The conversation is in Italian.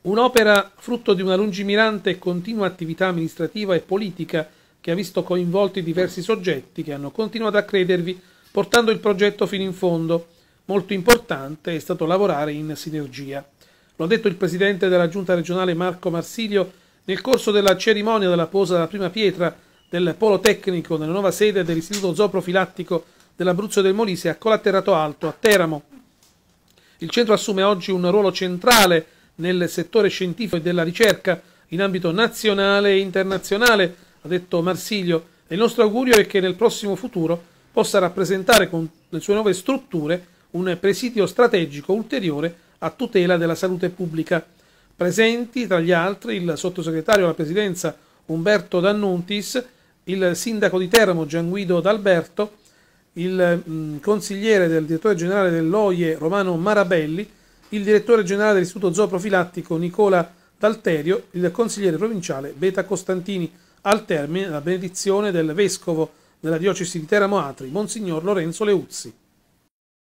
Un'opera frutto di una lungimirante e continua attività amministrativa e politica che ha visto coinvolti diversi soggetti che hanno continuato a credervi portando il progetto fino in fondo. Molto importante è stato lavorare in sinergia. Lo ha detto il presidente della giunta regionale Marco Marsilio nel corso della cerimonia della posa della prima pietra del polo tecnico nella nuova sede dell'istituto zooprofilattico dell'Abruzzo del Molise a Colatterrato Alto a Teramo. Il centro assume oggi un ruolo centrale nel settore scientifico e della ricerca in ambito nazionale e internazionale, ha detto Marsiglio, e il nostro augurio è che nel prossimo futuro possa rappresentare con le sue nuove strutture un presidio strategico ulteriore a tutela della salute pubblica. Presenti, tra gli altri, il sottosegretario alla Presidenza Umberto D'Annuntis, il sindaco di Teramo Gianguido D'Alberto, il mm, consigliere del direttore generale dell'OIE Romano Marabelli, il direttore generale dell'Istituto Zooprofilattico Nicola D'Alterio, il consigliere provinciale Beta Costantini, al termine la benedizione del vescovo della diocesi di Teramo Atri, Monsignor Lorenzo Leuzzi.